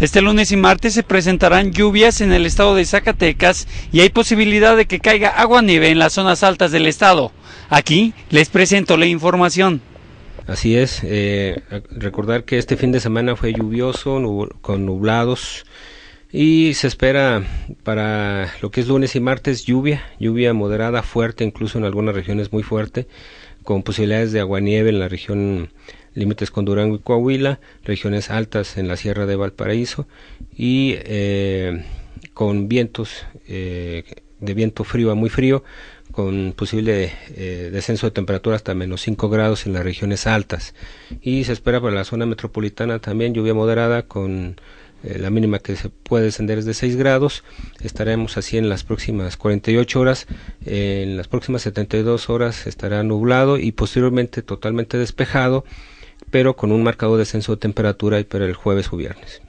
Este lunes y martes se presentarán lluvias en el estado de Zacatecas y hay posibilidad de que caiga agua nieve en las zonas altas del estado. Aquí les presento la información. Así es, eh, recordar que este fin de semana fue lluvioso, con nublados y se espera para lo que es lunes y martes lluvia, lluvia moderada, fuerte, incluso en algunas regiones muy fuerte, con posibilidades de agua-nieve en la región límites con Durango y Coahuila, regiones altas en la Sierra de Valparaíso y eh, con vientos eh, de viento frío a muy frío, con posible eh, descenso de temperatura hasta menos 5 grados en las regiones altas. Y se espera para la zona metropolitana también lluvia moderada con la mínima que se puede descender es de 6 grados. Estaremos así en las próximas 48 horas. En las próximas 72 horas estará nublado y posteriormente totalmente despejado pero con un marcado descenso de temperatura para el jueves o viernes.